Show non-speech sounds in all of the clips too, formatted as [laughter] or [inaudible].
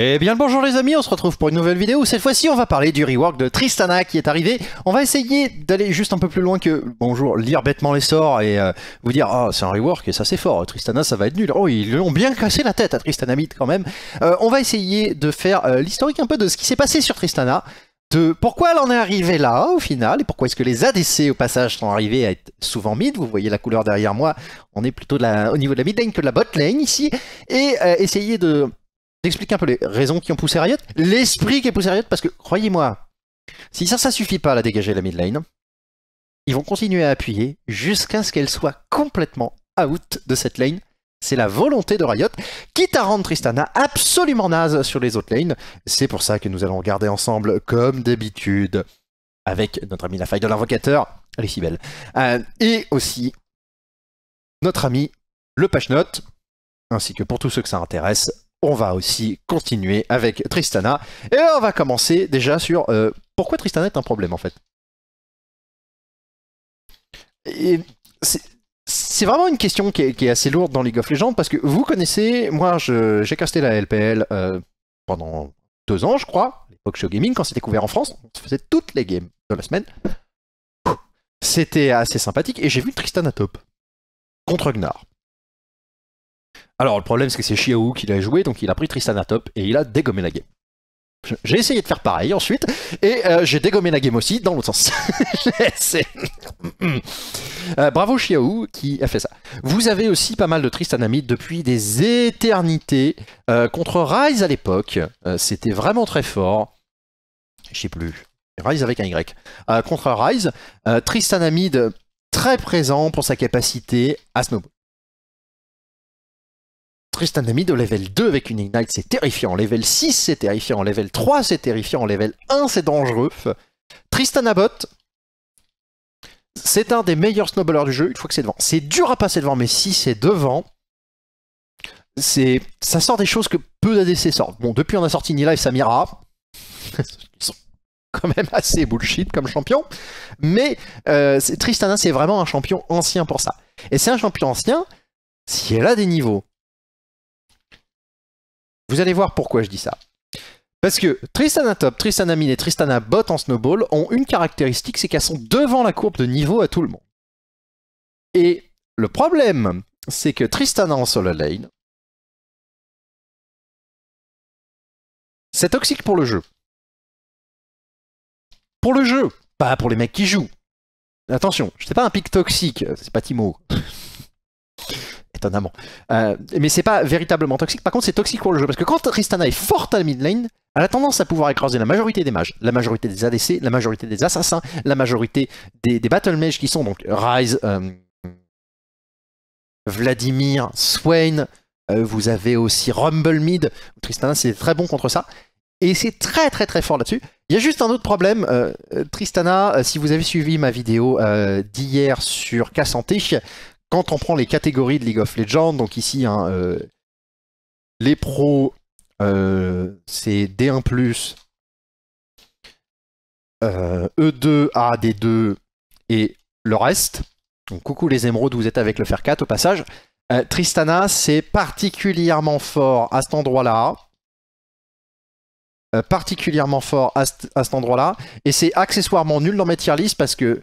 Eh bien bonjour les amis, on se retrouve pour une nouvelle vidéo. Cette fois-ci, on va parler du rework de Tristana qui est arrivé. On va essayer d'aller juste un peu plus loin que bonjour, lire bêtement les sorts et euh, vous dire ah c'est un rework et ça c'est fort. Tristana ça va être nul. Oh ils l'ont bien cassé la tête à Tristana mid quand même. Euh, on va essayer de faire euh, l'historique un peu de ce qui s'est passé sur Tristana, de pourquoi elle en est arrivée là au final et pourquoi est-ce que les ADC au passage sont arrivés à être souvent mid. Vous voyez la couleur derrière moi, on est plutôt au niveau de la mid lane que de la bot lane ici et essayer de J'explique un peu les raisons qui ont poussé Riot, l'esprit qui a poussé Riot, parce que croyez-moi, si ça, ça suffit pas à la dégager la mid lane, ils vont continuer à appuyer jusqu'à ce qu'elle soit complètement out de cette lane. C'est la volonté de Riot, quitte à rendre Tristana absolument naze sur les autres lanes. C'est pour ça que nous allons regarder ensemble, comme d'habitude, avec notre ami la faille de l'invocateur, elle euh, et aussi notre ami le note, ainsi que pour tous ceux que ça intéresse, on va aussi continuer avec Tristana. Et on va commencer déjà sur euh, pourquoi Tristana est un problème en fait. C'est vraiment une question qui est, assez lourde dans League of Legends parce que vous connaissez, moi j'ai casté la LPL euh, pendant deux ans, je crois, à l'époque Show Gaming, quand c'était couvert en France, on faisait toutes les games de la semaine. C'était assez sympathique et j'ai vu Tristana top contre Gnar. Alors, le problème, c'est que c'est Chiaou qui l'a joué, donc il a pris Tristan à top et il a dégommé la game. J'ai essayé de faire pareil ensuite, et euh, j'ai dégommé la game aussi dans l'autre sens. [laughs] Euh, bravo Chiaou qui a fait ça. Vous avez aussi pas mal de amid depuis des éternités. Euh, contre Rise à l'époque, c'était vraiment très fort. Je sais plus. Rise avec un Y. contre Rise, amid très présent pour sa capacité à snowball. Tristan Ami de level 2 avec une Ignite, c'est terrifiant. Level 6, c'est terrifiant. Level 3, c'est terrifiant. Level 1, c'est dangereux. Tristan Abbott, c'est un des meilleurs snowballers du jeu une fois que c'est devant. C'est dur à passer devant, mais si c'est devant, c'est ça sort des choses que peu d'ADC sortent. Bon, depuis on a sorti Nila et Samira, [laughs] ils sont quand même assez bullshit comme champion, mais euh, Tristana c'est vraiment un champion ancien pour ça. Et c'est un champion ancien si elle a des niveaux. Vous allez voir pourquoi je dis ça. Parce que Tristana Top, Tristana Mine et Tristana Bot en snowball ont une caractéristique, c'est qu'elles sont devant la courbe de niveau à tout le monde. Et le problème, c'est que Tristana en solo lane, c'est toxique pour le jeu. Pour le jeu, pas pour les mecs qui jouent. Attention, je pas un pic toxique, c'est pas Timo étonnamment. Euh, mais c'est pas véritablement toxique. Par contre, c'est toxique pour le jeu parce que quand Tristana est forte à la mid lane, elle a tendance à pouvoir écraser la majorité des mages, la majorité des ADC, la majorité des assassins, la majorité des, battle mages qui sont donc Rise, euh, Vladimir, Swain. Euh, vous avez aussi Rumble Mid. Tristana, c'est très bon contre ça. Et c'est très très très fort là-dessus. Il y a juste un autre problème. Tristana, si vous avez suivi ma vidéo d'hier sur Cassantiche quand on prend les catégories de League of Legends, donc ici, hein, euh, les pros, euh, c'est D1+, E2, euh, e A, D2 et le reste. Donc coucou les émeraudes, vous êtes avec le fer 4 au passage. Tristana, c'est particulièrement fort à cet endroit-là. particulièrement fort à, cet endroit-là. Et c'est accessoirement nul dans mes tier list parce que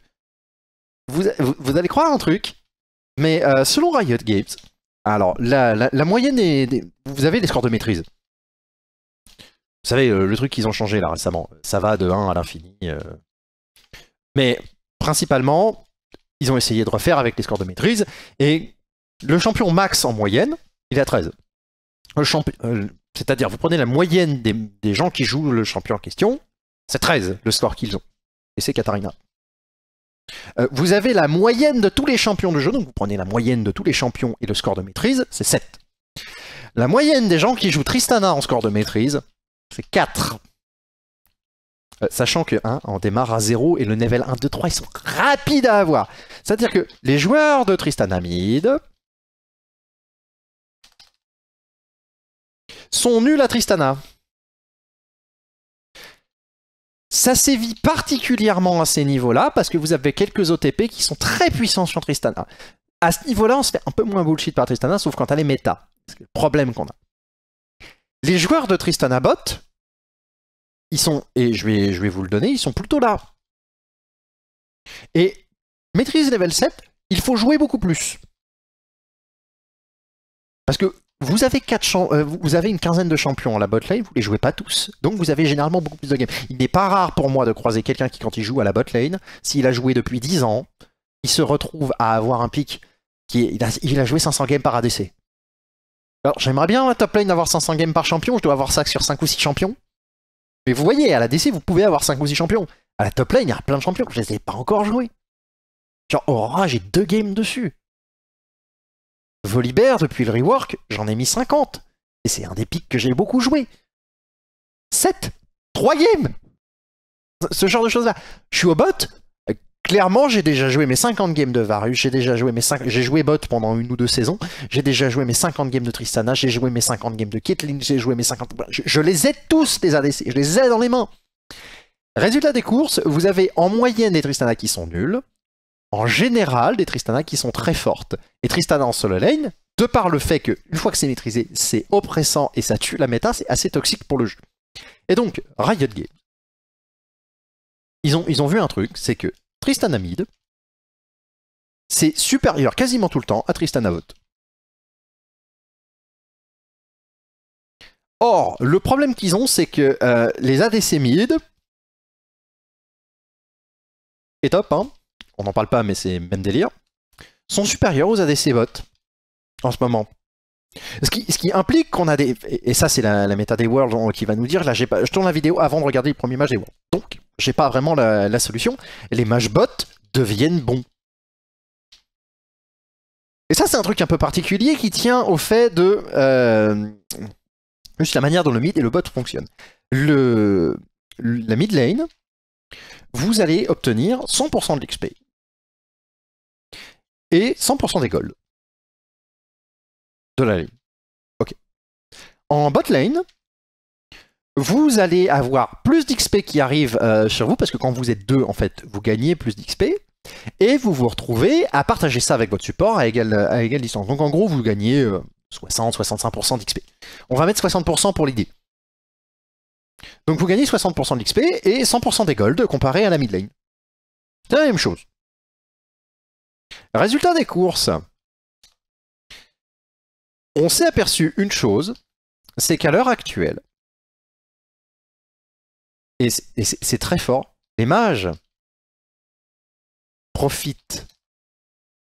vous allez croire un truc, mais euh, selon Riot Games, alors la, moyenne est, Vous avez les scores de maîtrise. Vous savez, euh, le truc qu'ils ont changé là récemment, ça va de 1 à l'infini. Euh. Mais principalement, ils ont essayé de refaire avec les scores de maîtrise. Et le champion max en moyenne, il est à 13. Le champion, C'est-à-dire, vous prenez la moyenne des, des gens qui jouent le champion en question, c'est 13 le score qu'ils ont. Et c'est Katarina. Euh, vous avez la moyenne de tous les champions de jeu, donc vous prenez la moyenne de tous les champions et le score de maîtrise, c'est 7. La moyenne des gens qui jouent Tristana en score de maîtrise, c'est 4. Euh, sachant que 1 en démarre à 0 et le level 1, 2, 3, ils sont rapides à avoir. C'est-à-dire que les joueurs de Tristana Mid sont nuls à Tristana. Ça sévit particulièrement à ces niveaux-là, parce que vous avez quelques OTP qui sont très puissants sur Tristana. À ce niveau-là, on se fait un peu moins bullshit par Tristana, sauf quand elle est méta. C'est le problème qu'on a. Les joueurs de Tristana Bot, ils sont, et je vais, je vais vous le donner, ils sont plutôt là. Et maîtrise level 7, il faut jouer beaucoup plus. Parce que vous avez quatre euh, vous avez une quinzaine de champions à la botlane, vous les jouez pas tous, donc vous avez généralement beaucoup plus de games. Il n'est pas rare pour moi de croiser quelqu'un qui, quand il joue à la botlane, s'il a joué depuis 10 ans, il se retrouve à avoir un pic qui il, a, joué 500 games par ADC. Alors j'aimerais bien la top lane avoir 500 games par champion, je dois avoir ça sur 5 ou 6 champions. Mais vous voyez, à la DC, vous pouvez avoir 5 ou 6 champions. À la top lane, il y a plein de champions, je les ai pas encore joués. Genre Aura, j'ai deux games dessus. Volibear, depuis le rework, j'en ai mis 50. Et c'est un des pics que j'ai beaucoup joué. 7 3 games Ce genre de choses-là. Je suis au bot. Clairement, j'ai déjà joué mes 50 games de Varus, j'ai déjà joué mes 5... j'ai joué bot pendant une ou deux saisons, j'ai déjà joué mes 50 games de Tristana, j'ai joué mes 50 games de Caitlyn, j'ai joué mes 50... Je, je les ai tous, des ADC, je les ai dans les mains. Résultat des courses, vous avez en moyenne des Tristana qui sont nuls, en général des Tristana qui sont très fortes. Et Tristana en solo lane, de par le fait qu'une fois que c'est maîtrisé, c'est oppressant et ça tue, la méta, c'est assez toxique pour le jeu. Et donc, Riot Games, ils ont, ils ont vu un truc, c'est que Tristana mid, c'est supérieur quasiment tout le temps à Tristana Or, le problème qu'ils ont, c'est que euh, les ADC mid top, hein on n'en parle pas, mais c'est même délire, sont supérieurs aux ADC bots en ce moment. Ce qui, implique qu'on a des... Et ça, c'est la, la, méta des Worlds qui va nous dire, là, pas, je tourne la vidéo avant de regarder le premier match des Worlds. Donc, j'ai pas vraiment la, solution. Les matchs bots deviennent bons. Et ça, c'est un truc un peu particulier qui tient au fait de... Euh, juste la manière dont le mid et le bot fonctionnent. Le, la mid lane, vous allez obtenir 100% de l'XP et 100% des golds de la ligne. Ok. En bot lane, vous allez avoir plus d'XP qui arrive euh, sur vous, parce que quand vous êtes deux, en fait, vous gagnez plus d'XP, et vous vous retrouvez à partager ça avec votre support à égale, distance. Donc en gros, vous gagnez 60-65% euh, d'XP. On va mettre 60% pour l'idée. Donc vous gagnez 60% d'xp et 100% des golds comparé à la mid lane. C'est la même chose. Résultat des courses. On s'est aperçu une chose, c'est qu'à l'heure actuelle, et c'est très fort, les mages profitent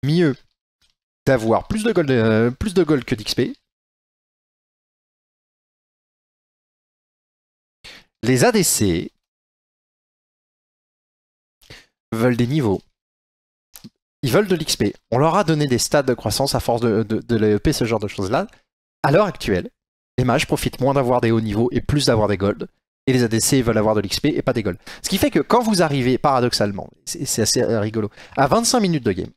mieux d'avoir plus de gold, euh, que d'XP. Les ADC veulent des niveaux ils veulent de l'XP. On leur a donné des stades de croissance à force de, de, ce genre de choses-là. À l'heure actuelle, les mages profitent moins d'avoir des hauts niveaux et plus d'avoir des golds. Et les ADC veulent avoir de l'XP et pas des golds. Ce qui fait que quand vous arrivez, paradoxalement, c'est assez euh, rigolo, à 25 minutes de game,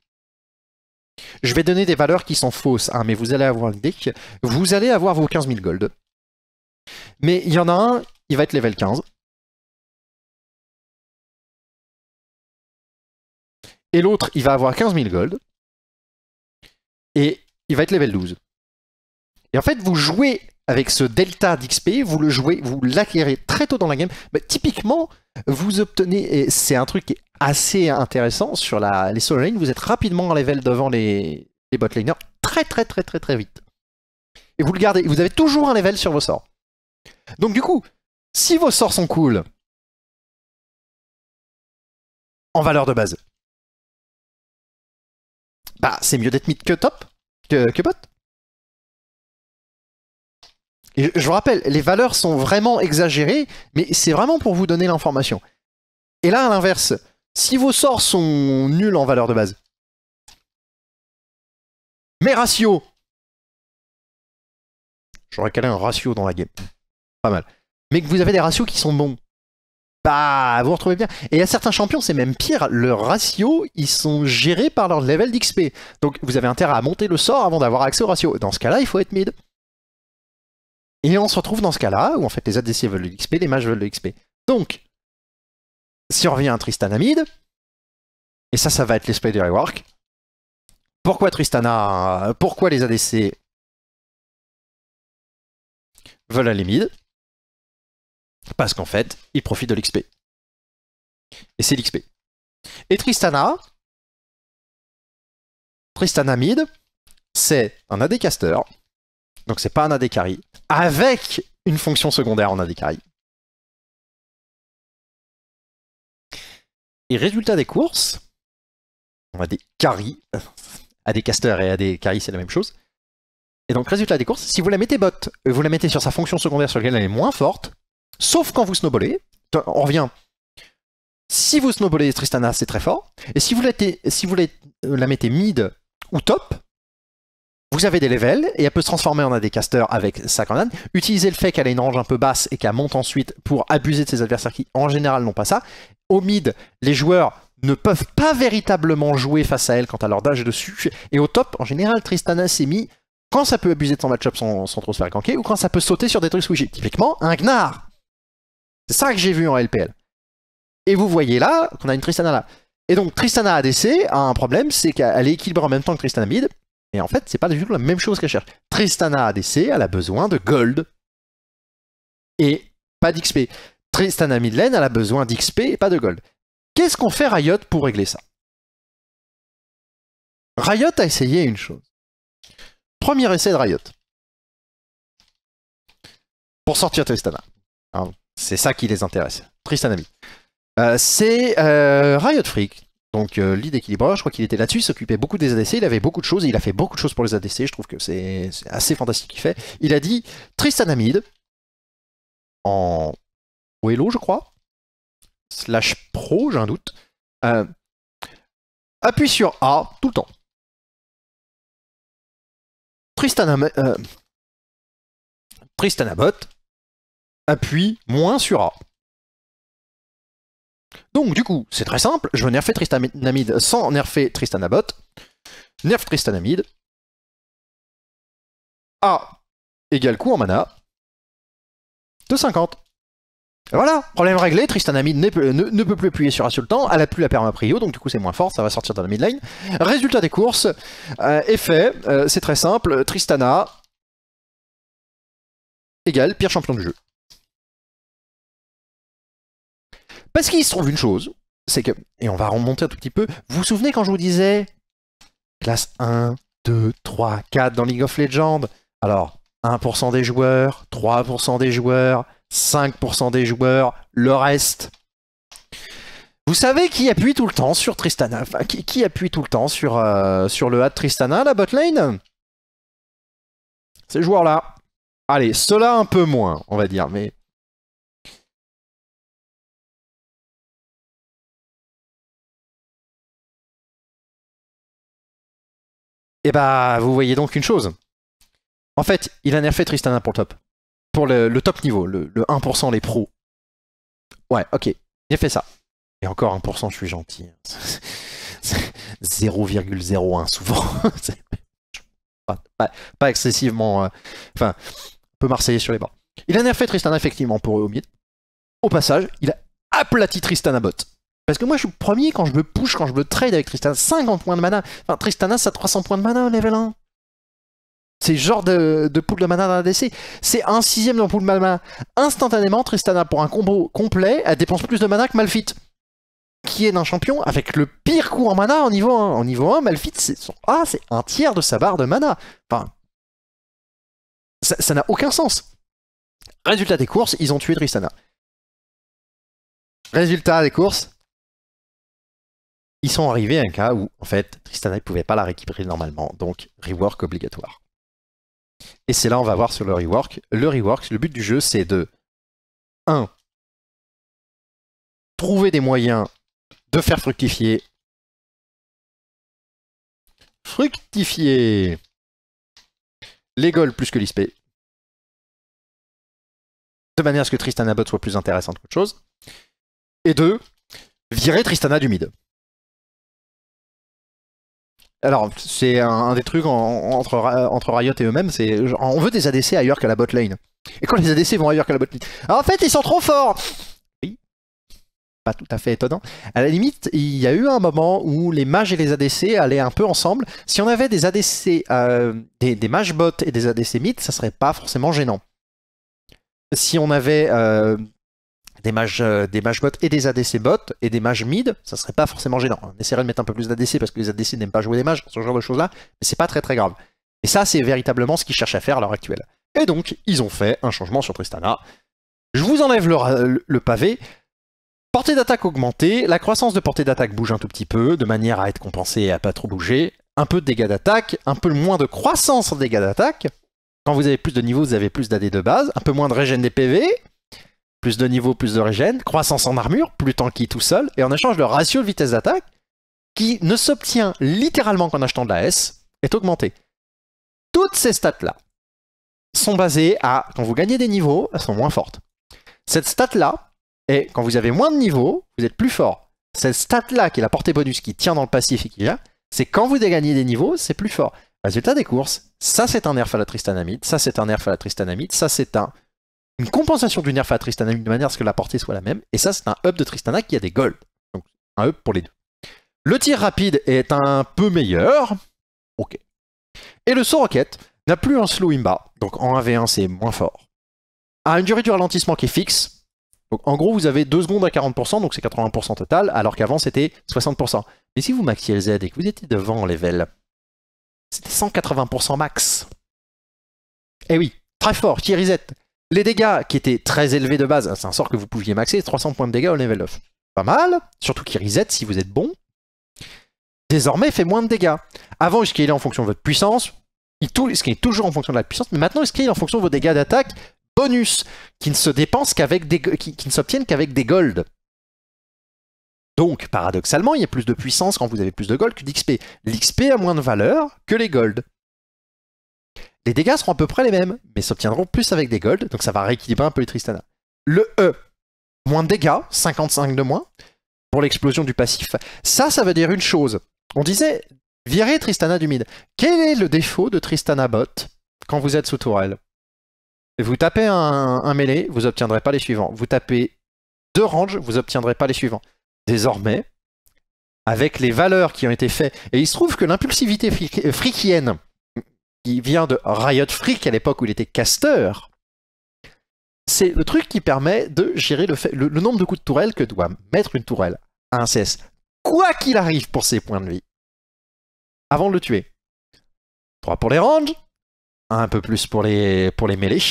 je vais donner des valeurs qui sont fausses, hein, mais vous allez avoir l'idée vous allez avoir vos 15 000 golds. Mais il y en a un, il va être level 15, Et l'autre, il va avoir 15 000 gold. Et il va être level 12. Et en fait, vous jouez avec ce delta d'XP, vous le jouez, vous l'acquérez très tôt dans la game. mais bah, typiquement, vous obtenez, et c'est un truc qui est assez intéressant sur les solo lanes, vous êtes rapidement en level devant les, les bot très très très très très vite. Et vous le gardez, vous avez toujours un level sur vos sorts. Donc du coup, si vos sorts sont cool, en valeur de base, bah, c'est mieux d'être mid que top, que, que bot. Et je vous rappelle, les valeurs sont vraiment exagérées, mais c'est vraiment pour vous donner l'information. Et là, à l'inverse, si vos sorts sont nuls en valeur de base, mes ratios J'aurais calé un ratio dans la game. Pas mal. Mais que vous avez des ratios qui sont bons bah, vous, vous retrouvez bien. Et à certains champions, c'est même pire. Leurs ratio, ils sont gérés par leur level d'XP. Donc, vous avez intérêt à monter le sort avant d'avoir accès au ratio. Dans ce cas-là, il faut être mid. Et on se retrouve dans ce cas-là, où en fait les ADC veulent de l'XP, les mages veulent de l'XP. Donc, si on revient à Tristana mid, et ça, ça va être l'esprit du rework, pourquoi Tristana, euh, pourquoi les ADC veulent aller mid parce qu'en fait, il profite de l'XP. Et c'est l'XP. Et Tristana, Tristana mid, c'est un AD caster, donc c'est pas un AD carry, avec une fonction secondaire en AD carry. Et résultat des courses, on a des carry, AD caster et AD carry c'est la même chose. Et donc résultat des courses, si vous la mettez bot, vous la mettez sur sa fonction secondaire sur laquelle elle est moins forte, Sauf quand vous snowballez. On revient. Si vous snowballez Tristana, c'est très fort. Et si vous, la, si vous euh, mettez mid ou top, vous avez des levels et elle peut se transformer en un casters avec sa grenade. Utilisez le fait qu'elle a une range un peu basse et qu'elle monte ensuite pour abuser de ses adversaires qui en général n'ont pas ça. Au mid, les joueurs ne peuvent pas véritablement jouer face à elle quant à leur dash dessus. Et au top, en général, Tristana s'est mis quand ça peut abuser de son match-up sans, trop se faire ganker ou quand ça peut sauter sur des trucs squishy. Typiquement, un Gnar c'est ça que j'ai vu en LPL. Et vous voyez là qu'on a une Tristana là. Et donc Tristana ADC a un problème, c'est qu'elle est équilibrée en même temps que Tristana mid. Et en fait, c'est pas du tout la même chose qu'elle cherche. Tristana ADC, elle a besoin de gold et pas d'XP. Tristana mid lane, elle a besoin d'XP et pas de gold. Qu'est-ce qu'on fait Riot pour régler ça Riot a essayé une chose. Premier essai de Riot. Pour sortir Tristana. C'est ça qui les intéresse. Tristan euh, c'est euh, Riot Freak. Donc euh, lead équilibreur, je crois qu'il était là-dessus, il s'occupait beaucoup des ADC, il avait beaucoup de choses, il a fait beaucoup de choses pour les ADC, je trouve que c'est assez fantastique qu'il fait. Il a dit Tristan Amid en Oelo, je crois, slash pro, j'ai un doute, appuie sur A tout le temps. Tristan, Euh, Tristan appuie moins sur A. Donc du coup, c'est très simple, je veux nerfer Tristanamide sans nerfer Tristanabot. Nerf Tristanamide. A égale coût en mana de 50. Voilà, problème réglé, Tristanamide ne, ne, peut plus appuyer sur temps. elle n'a plus la permaprio, donc du coup c'est moins fort, ça va sortir dans la midline. Résultat des courses, euh, effet, euh, c'est très simple, Tristana égale pire champion du jeu. Parce qu'il se trouve une chose, c'est que, et on va remonter un tout petit peu, vous vous souvenez quand je vous disais classe 1, 2, 3, 4 dans League of Legends Alors, 1% des joueurs, 3% des joueurs, 5% des joueurs, le reste. Vous savez qui appuie tout le temps sur Tristana enfin, qui, appuie tout le temps sur, euh, sur le hat Tristana, la botlane Ces joueurs-là. Allez, ceux-là un peu moins, on va dire, mais Et eh bah, vous voyez donc une chose. En fait, il a nerfé Tristana pour le top. Pour le, top niveau, le, 1% les pros. Ouais, ok. Il a fait ça. Et encore 1%, je suis gentil. 0,01 [laughs] souvent. [laughs] pas, excessivement. Euh, enfin, un peu marseillais sur les bords. Il a nerfé Tristana effectivement pour au Au passage, il a aplati Tristana bot. Parce que moi, je suis premier quand je me push, quand je me trade avec Tristana. 50 points de mana. Enfin, Tristana, ça a 300 points de mana, au level 1. C'est genre de, de pool de mana dans la DC. C'est un sixième dans pool de mana. Instantanément, Tristana, pour un combo complet, elle dépense plus de mana que Malphite. Qui est d'un champion avec le pire coût en mana en niveau 1. En niveau 1, Malphite, c'est son... un tiers de sa barre de mana. Enfin, ça n'a aucun sens. Résultat des courses, ils ont tué Tristana. Résultat des courses, ils sont arrivés à un cas où, en fait, Tristana ne pouvait pas la récupérer normalement, donc rework obligatoire. Et c'est là, on va voir sur le rework. Le rework, le but du jeu, c'est de 1. Trouver des moyens de faire fructifier. Fructifier les goals plus que l'isp De manière à ce que Tristana Bot soit plus intéressante qu'autre chose. Et 2. Virer Tristana du mid. Alors, c'est un, des trucs entre, entre Riot et eux-mêmes, c'est on veut des ADC ailleurs que la botlane. Et quand les ADC vont ailleurs que la botlane ah, en fait, ils sont trop forts Oui, pas tout à fait étonnant. À la limite, il y a eu un moment où les mages et les ADC allaient un peu ensemble. Si on avait des ADC, euh, des, des, mages bots et des ADC mythes, ça serait pas forcément gênant. Si on avait euh, des mages, euh, des mages bots et des ADC bots et des mages mid, ça serait pas forcément gênant. On essaierait de mettre un peu plus d'ADC parce que les ADC n'aiment pas jouer des mages, ce genre de choses-là, mais c'est pas très très grave. Et ça, c'est véritablement ce qu'ils cherchent à faire à l'heure actuelle. Et donc, ils ont fait un changement sur Tristana. Je vous enlève le, pavé. Portée d'attaque augmentée, la croissance de portée d'attaque bouge un tout petit peu, de manière à être compensée et à pas trop bouger. Un peu de dégâts d'attaque, un peu moins de croissance en dégâts d'attaque. Quand vous avez plus de niveaux, vous avez plus d'AD de base, un peu moins de régène des PV, plus de niveau, plus de régène, croissance en armure, plus tanky tout seul, et en échange, le ratio de vitesse d'attaque, qui ne s'obtient littéralement qu'en achetant de la S, est augmenté. Toutes ces stats-là sont basées à, quand vous gagnez des niveaux, elles sont moins fortes. Cette stat-là, et quand vous avez moins de niveaux, vous êtes plus fort. Cette stat-là, qui est la portée bonus qui tient dans le passif et qui vient, c'est quand vous dégagnez des niveaux, c'est plus fort. Résultat des courses, ça c'est un nerf à la tristanamide, ça c'est un nerf à la tristanamide, ça c'est un une compensation du nerf à Tristana de manière à ce que la portée soit la même. Et ça, c'est un up de Tristana qui a des goals. Donc, un up pour les deux. Le tir rapide est un peu meilleur. Ok. Et le saut roquette n'a plus un slow imba. Donc en 1v1, c'est moins fort. A une durée du ralentissement qui est fixe. Donc en gros, vous avez 2 secondes à 40%, donc c'est 80% total, alors qu'avant c'était 60%. Mais si vous maxiez le Z et que vous étiez devant en level, c'était 180% max. Eh oui, très fort, tir reset. Les dégâts qui étaient très élevés de base, c'est un sort que vous pouviez maxer, 300 points de dégâts au level 9. Pas mal, surtout qu'il reset si vous êtes bon. Désormais, fait moins de dégâts. Avant, il scalait en fonction de votre puissance, il, tout, est toujours en fonction de la puissance, mais maintenant, il scale en fonction de vos dégâts d'attaque bonus, qui ne se dépensent qu'avec des, qui, ne s'obtiennent qu'avec des golds. Donc, paradoxalement, il y a plus de puissance quand vous avez plus de gold que d'XP. L'XP a moins de valeur que les golds. Les dégâts seront à peu près les mêmes, mais s'obtiendront plus avec des golds, donc ça va rééquilibrer un peu les Tristana. Le E, moins de dégâts, 55 de moins, pour l'explosion du passif. Ça, ça veut dire une chose. On disait, virer Tristana du mid. Quel est le défaut de Tristana bot quand vous êtes sous tourelle Vous tapez un, un vous obtiendrez pas les suivants. Vous tapez deux ranges, vous obtiendrez pas les suivants. Désormais, avec les valeurs qui ont été faites, et il se trouve que l'impulsivité frikienne vient de Riot Freak à l'époque où il était casteur, c'est le truc qui permet de gérer le, nombre de coups de tourelle que doit mettre une tourelle à un CS, quoi qu'il arrive pour ses points de vie, avant de le tuer. 3 pour les ranges, un peu plus pour les, pour les mêlées,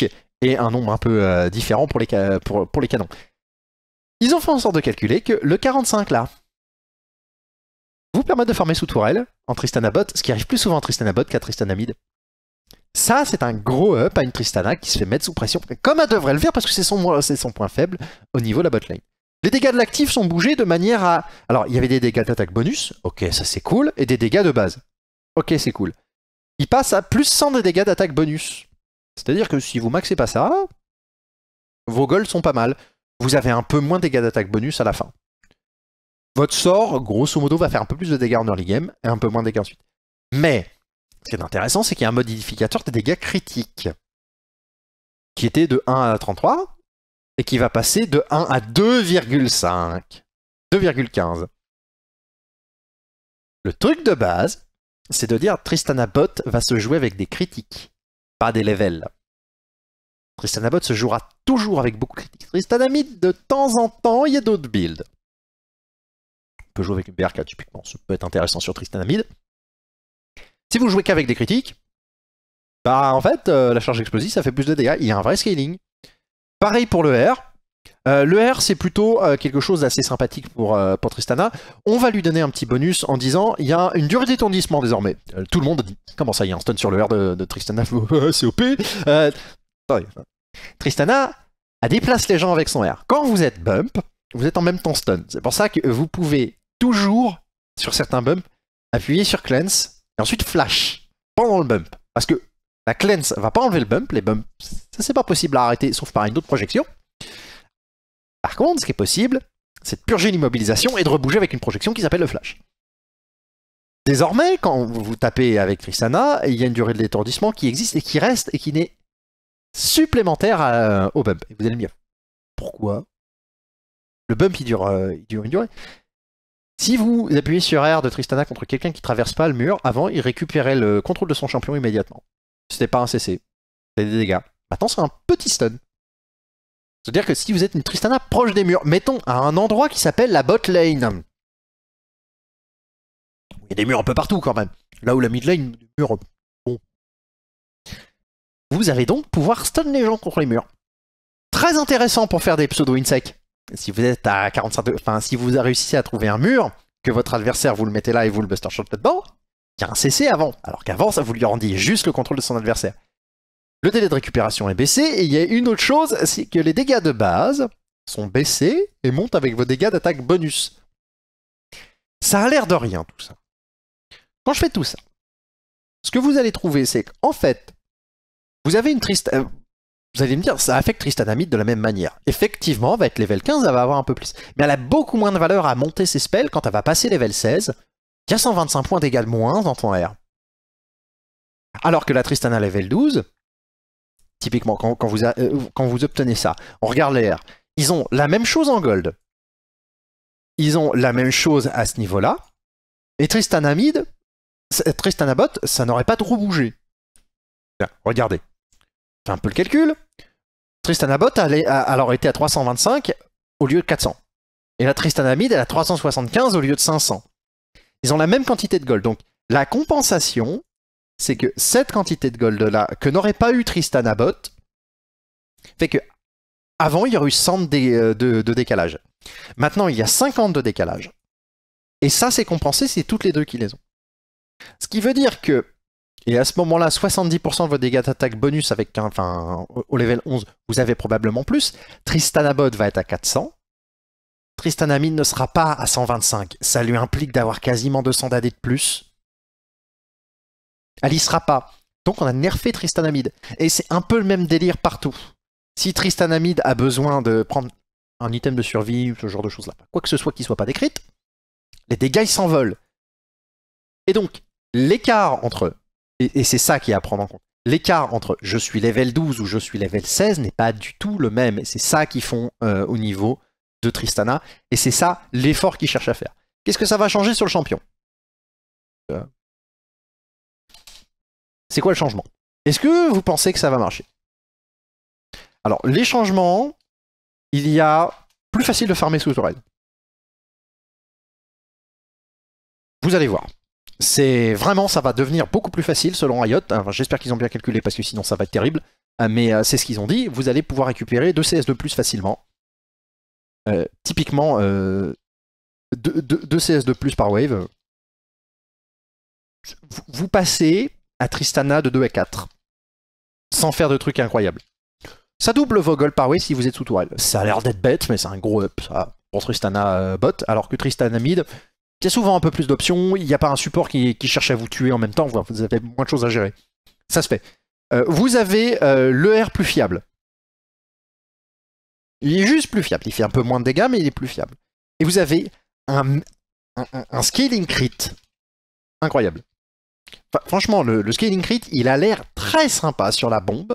et un nombre un peu euh, différent pour les, les canons. Ils ont fait en sorte de calculer que le 45 là vous permet de former sous tourelle en Tristan ce qui arrive plus souvent en Tristanabot qu'à tristan ça, c'est un gros up à une Tristana qui se fait mettre sous pression, comme elle devrait le faire, parce que c'est son, son, point faible au niveau de la botlane. Les dégâts de l'actif sont bougés de manière à... Alors, il y avait des dégâts d'attaque bonus, ok, ça c'est cool, et des dégâts de base. Ok, c'est cool. Il passe à plus 100 de dégâts d'attaque bonus. C'est-à-dire que si vous maxez pas ça, vos goals sont pas mal. Vous avez un peu moins de dégâts d'attaque bonus à la fin. Votre sort, grosso modo, va faire un peu plus de dégâts en early game et un peu moins de dégâts ensuite. Mais ce qui est intéressant, c'est qu'il y a un modificateur de dégâts critiques qui était de 1 à 33 et qui va passer de 1 à 2,5. 2,15. Le truc de base, c'est de dire Tristan Bot va se jouer avec des critiques, pas des levels. Tristanabot se jouera toujours avec beaucoup de critiques. Tristan de temps en temps, il y a d'autres builds. On peut jouer avec une BRK typiquement, ça peut être intéressant sur Tristan si vous jouez qu'avec des critiques, bah en fait, euh, la charge explosive, ça fait plus de dégâts. Il y a un vrai scaling. Pareil pour le R. Euh, le R, c'est plutôt euh, quelque chose d'assez sympathique pour, pour, Tristana. On va lui donner un petit bonus en disant il y a une durée d'étourdissement désormais. tout le monde dit Comment ça, il y a un stun sur le R de, Tristana [laughs] C'est OP Tristana, déplace les gens avec son R. Quand vous êtes bump, vous êtes en même temps stun. C'est pour ça que vous pouvez toujours, sur certains bumps, appuyer sur cleanse et ensuite, flash pendant le bump. Parce que la cleanse va pas enlever le bump. Les bumps, ça c'est pas possible à arrêter sauf par une autre projection. Par contre, ce qui est possible, c'est de purger l'immobilisation et de rebouger avec une projection qui s'appelle le flash. Désormais, quand vous tapez avec Tristana, il y a une durée de l'étourdissement qui existe et qui reste et qui n'est supplémentaire euh, au bump. Et vous allez me dire, pourquoi Le bump, il dure euh, une durée. Si vous appuyez sur R de Tristana contre quelqu'un qui traverse pas le mur, avant, il récupérait le contrôle de son champion immédiatement. C'était pas un CC. C'était des dégâts. Maintenant, c'est un petit stun. C'est-à-dire que si vous êtes une Tristana proche des murs, mettons à un endroit qui s'appelle la bot lane. Il y a des murs un peu partout quand même. Là où la mid lane, des murs. Bon. Vous allez donc pouvoir stun les gens contre les murs. Très intéressant pour faire des pseudo winsec si vous êtes à 45 enfin si vous réussissez à trouver un mur, que votre adversaire vous le mettez là et vous le buster shot dedans, il y a un CC avant. Alors qu'avant, ça vous lui rendiez juste le contrôle de son adversaire. Le délai de récupération est baissé et il y a une autre chose, c'est que les dégâts de base sont baissés et montent avec vos dégâts d'attaque bonus. Ça a l'air de rien tout ça. Quand je fais tout ça, ce que vous allez trouver, c'est qu'en fait, vous avez une triste... Euh, vous allez me dire, ça affecte Tristana de la même manière. Effectivement, elle va être level 15, elle va avoir un peu plus. Mais elle a beaucoup moins de valeur à monter ses spells quand elle va passer level 16. Il y a 125 points d'égal moins dans ton R. Alors que la Tristana level 12, typiquement, euh, quand, vous obtenez ça, on regarde les R. Ils ont la même chose en gold. Ils ont la même chose à ce niveau-là. Et Tristanamide, Tristanabot, ça n'aurait pas trop bougé. regardez. Fais un peu le calcul. Tristan Abbott a, alors été à 325 au lieu de 400. Et la Tristan trois elle a 375 au lieu de 500. Ils ont la même quantité de gold. Donc, la compensation, c'est que cette quantité de gold-là, que n'aurait pas eu Tristan Abbott, fait que avant, il y aurait eu 100 euh, de, décalage. Maintenant, il y a 50 de décalage. Et ça, c'est compensé, c'est toutes les deux qui les ont. Ce qui veut dire que et à ce moment-là, 70% de vos dégâts d'attaque bonus avec enfin, au level 11, vous avez probablement plus. Tristanabode va être à 400. Amide ne sera pas à 125. Ça lui implique d'avoir quasiment 200 d'AD de plus. Elle y sera pas. Donc on a nerfé Tristanamide. Et c'est un peu le même délire partout. Si Tristanamide a besoin de prendre un item de survie, ou ce genre de choses-là, quoi que ce soit qui soit pas décrite, les dégâts s'envolent. Et donc, l'écart entre et, c'est ça qui est à prendre en compte. L'écart entre je suis level 12 ou je suis level 16 n'est pas du tout le même. c'est ça qu'ils font euh, au niveau de Tristana. Et c'est ça l'effort qu'ils cherchent à faire. Qu'est-ce que ça va changer sur le champion euh, C'est quoi le changement Est-ce que vous pensez que ça va marcher Alors, les changements, il y a plus facile de farmer sous raid. Vous allez voir c'est vraiment, ça va devenir beaucoup plus facile selon Riot. J'espère qu'ils ont bien calculé parce que sinon ça va être terrible. Euh, mais euh, c'est ce qu'ils ont dit. Vous allez pouvoir récupérer 2 CS de plus facilement. Euh, typiquement, 2 CS de plus par wave. Vous passez à Tristana de 2 à 4. Sans faire de trucs incroyables. Ça double vos goals par wave si vous êtes sous tourelle. Ça a l'air d'être bête, mais c'est un gros up ça, pour Tristana bot. Alors que Tristana mid, il y a souvent un peu plus d'options, il n'y a pas un support qui, cherche à vous tuer en même temps, vous avez moins de choses à gérer. Ça se fait. Euh, vous avez euh, le l'ER plus fiable. Il est juste plus fiable, il fait un peu moins de dégâts, mais il est plus fiable. Et vous avez un, scaling crit incroyable. franchement, le, scaling crit, il a l'air très sympa sur la bombe.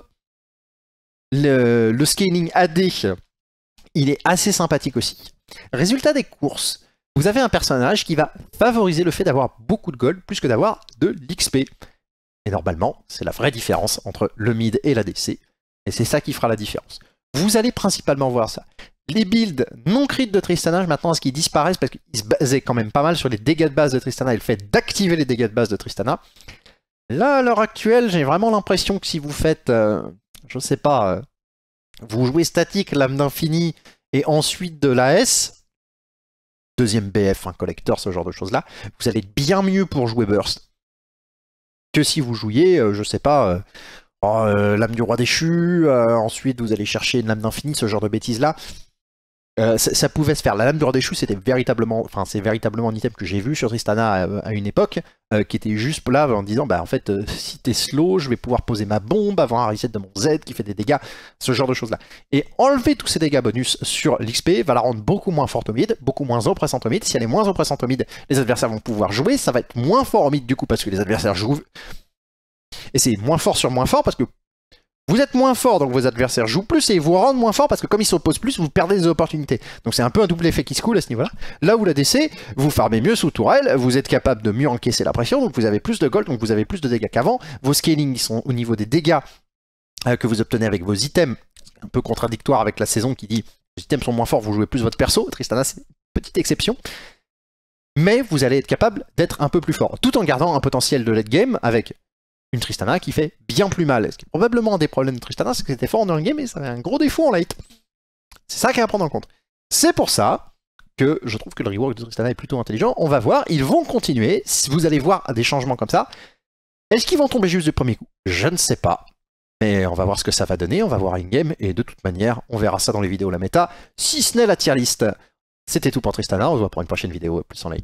Le, le scaling AD, il est assez sympathique aussi. Résultat des courses, vous avez un personnage qui va favoriser le fait d'avoir beaucoup de gold plus que d'avoir de l'XP. Et normalement, c'est la vraie différence entre le mid et la DC. Et c'est ça qui fera la différence. Vous allez principalement voir ça. Les builds non crit de Tristana, maintenant, ce qu'ils disparaissent parce qu'ils se basaient quand même pas mal sur les dégâts de base de Tristana et le fait d'activer les dégâts de base de Tristana. Là, à l'heure actuelle, j'ai vraiment l'impression que si vous faites, euh, je sais pas, euh, vous jouez statique, lame d'infini, et ensuite de la S, deuxième BF, un collector, ce genre de choses-là, vous allez être bien mieux pour jouer Burst que si vous jouiez, euh, je sais pas, euh, oh, euh, l'âme du roi déchu, ensuite vous allez chercher une lame d'infini, ce genre de bêtises-là. Euh, ça, pouvait se faire. La lame de choux c'était véritablement, enfin, c'est véritablement un item que j'ai vu sur Tristana euh, à, une époque, euh, qui était juste là en disant, bah en fait, si t'es slow, je vais pouvoir poser ma bombe, avant un reset de mon Z qui fait des dégâts, ce genre de choses là. Et enlever tous ces dégâts bonus sur l'XP va la rendre beaucoup moins forte au mid, beaucoup moins oppressante au mid. Si elle est moins oppressante au mid, les adversaires vont pouvoir jouer, ça va être moins fort au mid du coup parce que les adversaires jouent. Et c'est moins fort sur moins fort parce que vous êtes moins fort, donc vos adversaires jouent plus et vous rendent moins fort parce que comme ils s'opposent plus, vous perdez des opportunités. Donc c'est un peu un double effet qui se coule à ce niveau-là. Là où la DC, vous farmez mieux sous tourelle, vous êtes capable de mieux encaisser la pression, donc vous avez plus de gold, donc vous avez plus de dégâts qu'avant. Vos scaling, sont au niveau des dégâts euh, que vous obtenez avec vos items, un peu contradictoire avec la saison qui dit les items sont moins forts, vous jouez plus votre perso. Tristana, c'est une petite exception mais vous allez être capable d'être un peu plus fort, tout en gardant un potentiel de late game avec une Tristana qui fait bien plus mal. Ce qui est probablement un des problèmes de Tristana, c'est que c'était fort en early game, mais ça avait un gros défaut en late. C'est ça qu'il y a à prendre en compte. C'est pour ça que je trouve que le rework de Tristana est plutôt intelligent. On va voir, ils vont continuer. Vous allez voir des changements comme ça. Est-ce qu'ils vont tomber juste du premier coup Je ne sais pas. Mais on va voir ce que ça va donner, on va voir in-game, et de toute manière, on verra ça dans les vidéos la méta, si ce n'est la tier list. C'était tout pour Tristana, on se voit pour une prochaine vidéo plus en late.